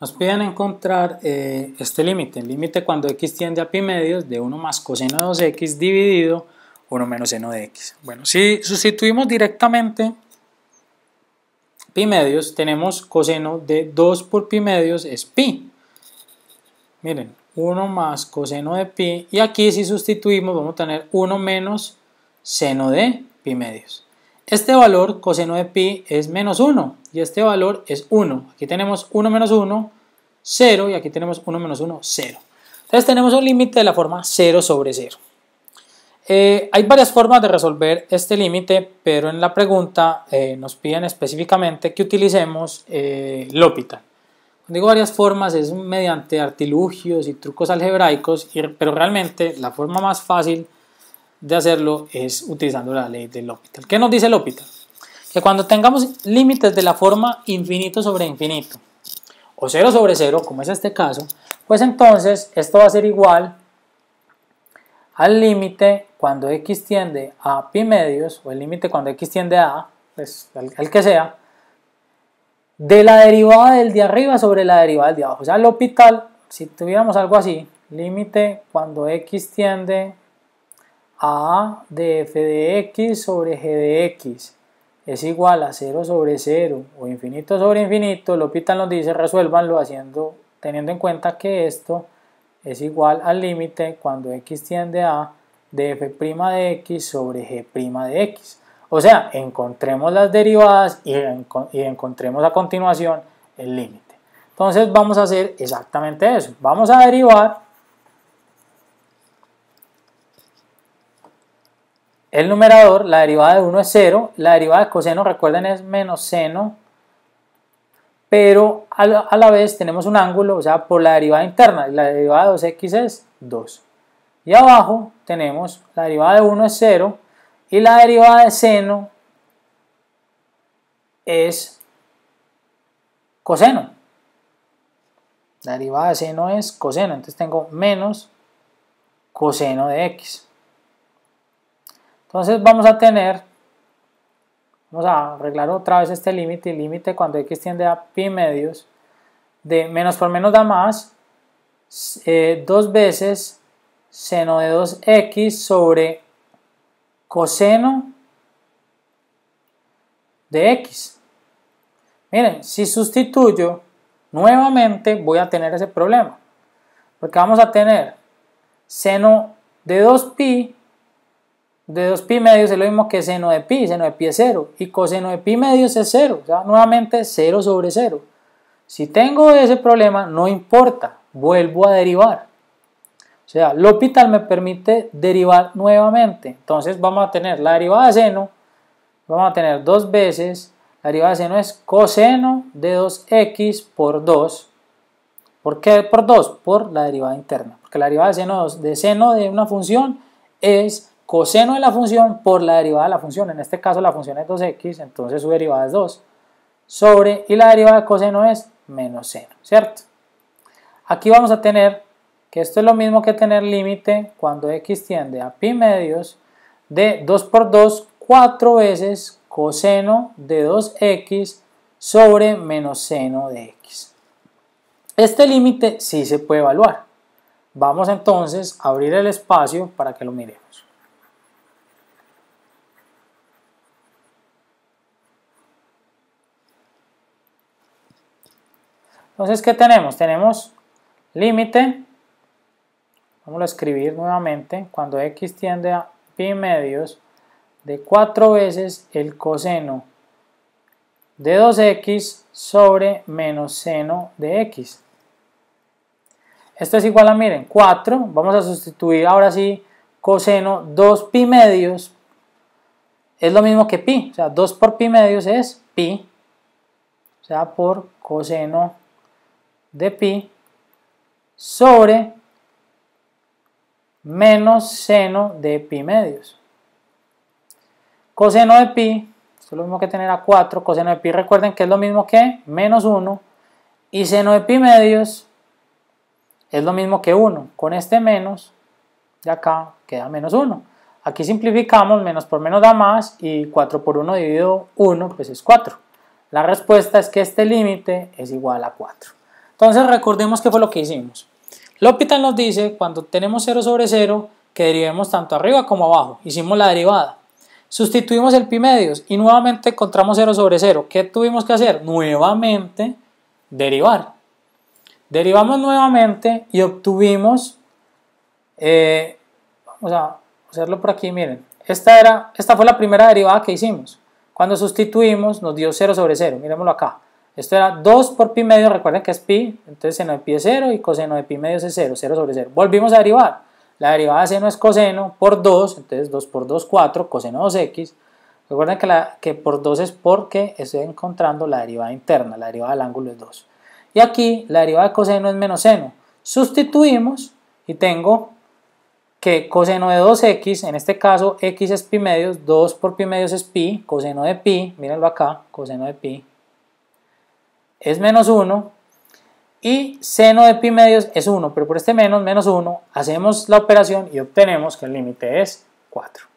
Nos piden encontrar eh, este límite, el límite cuando x tiende a pi medios de 1 más coseno de 2x dividido 1 menos seno de x. Bueno, si sustituimos directamente pi medios, tenemos coseno de 2 por pi medios es pi. Miren, 1 más coseno de pi y aquí si sustituimos vamos a tener 1 menos seno de pi medios. Este valor coseno de pi es menos 1 y este valor es 1. Aquí tenemos 1 menos 1, 0 y aquí tenemos 1 menos 1, 0. Entonces tenemos un límite de la forma 0 sobre 0. Eh, hay varias formas de resolver este límite, pero en la pregunta eh, nos piden específicamente que utilicemos eh, Cuando Digo varias formas, es mediante artilugios y trucos algebraicos, pero realmente la forma más fácil de hacerlo es utilizando la ley del L'Hôpital ¿Qué nos dice L'Hôpital? Que cuando tengamos límites de la forma infinito sobre infinito o 0 sobre 0, como es este caso, pues entonces esto va a ser igual al límite cuando x tiende a pi medios, o el límite cuando x tiende a, pues el, que sea, de la derivada del de arriba sobre la derivada del de abajo. O sea, el hospital, si tuviéramos algo así, límite cuando x tiende a de f de x sobre g de x es igual a 0 sobre 0 o infinito sobre infinito, L'Hopital nos dice resuélvanlo haciendo, teniendo en cuenta que esto es igual al límite cuando x tiende a de f' de x sobre g' de x. O sea, encontremos las derivadas y encontremos a continuación el límite. Entonces vamos a hacer exactamente eso. Vamos a derivar el numerador, la derivada de 1 es 0, la derivada de coseno, recuerden, es menos seno, pero a la, vez tenemos un ángulo, o sea, por la derivada interna, la derivada de 2x es 2. Y abajo tenemos la derivada de 1 es 0 y la derivada de seno es coseno. La derivada de seno es coseno, entonces tengo menos coseno de x. Entonces vamos a tener, vamos a arreglar otra vez este límite, límite cuando x tiende a pi medios, de menos por menos da más, eh, dos veces seno de 2x sobre coseno de x. Miren, si sustituyo, nuevamente voy a tener ese problema. Porque vamos a tener seno de 2pi de 2pi medios es lo mismo que seno de pi, seno de pi es 0 y coseno de pi medios es 0, o sea, nuevamente 0 sobre 0. Si tengo ese problema, no importa, vuelvo a derivar. O sea, L'Hôpital me permite derivar nuevamente. Entonces vamos a tener la derivada de seno, vamos a tener dos veces, la derivada de seno es coseno de 2x por 2. ¿Por qué por 2? Por la derivada interna. Porque la derivada de seno de, seno de una función es coseno de la función por la derivada de la función. En este caso la función es 2x, entonces su derivada es 2 sobre y la derivada de coseno es menos seno, ¿cierto? Aquí vamos a tener que esto es lo mismo que tener límite cuando x tiende a pi medios de 2 por 2 4 veces coseno de 2x sobre menos seno de x. Este límite sí se puede evaluar. Vamos entonces a abrir el espacio para que lo miremos. Entonces, ¿qué tenemos? Tenemos límite. Vamos a escribir nuevamente. Cuando x tiende a pi medios de 4 veces el coseno de 2x sobre menos seno de x. Esto es igual a, miren, 4. Vamos a sustituir ahora sí coseno 2 pi medios. Es lo mismo que pi. O sea, 2 por pi medios es pi. O sea, por coseno de pi sobre menos seno de pi medios. Coseno de pi, esto es lo mismo que tener a 4, coseno de pi recuerden que es lo mismo que menos 1 y seno de pi medios es lo mismo que 1. Con este menos de acá queda menos 1. Aquí simplificamos, menos por menos da más y 4 por 1 dividido 1 pues es 4. La respuesta es que este límite es igual a 4. Entonces recordemos qué fue lo que hicimos. L'Hôpital nos dice cuando tenemos 0 sobre 0 que derivemos tanto arriba como abajo. Hicimos la derivada. Sustituimos el pi medios y nuevamente encontramos 0 sobre 0. ¿Qué tuvimos que hacer? Nuevamente derivar. Derivamos nuevamente y obtuvimos, eh, vamos a hacerlo por aquí, miren, esta, era, esta fue la primera derivada que hicimos. Cuando sustituimos nos dio 0 sobre 0, miremoslo acá. Esto era 2 por pi medio, recuerden que es pi, entonces seno de pi es 0 y coseno de pi medio es 0, 0 sobre 0. Volvimos a derivar. La derivada de seno es coseno por 2, entonces 2 por 2, 4, coseno de 2x. Recuerden que, la, que por 2 es porque estoy encontrando la derivada interna, la derivada del ángulo es 2. Y aquí la derivada de coseno es menos seno. Sustituimos y tengo que coseno de 2x, en este caso x es pi medios, 2 por pi medios es pi, coseno de pi, mírenlo acá, coseno de pi, es menos 1 y seno de pi medios es 1, pero por este menos, menos 1, hacemos la operación y obtenemos que el límite es 4.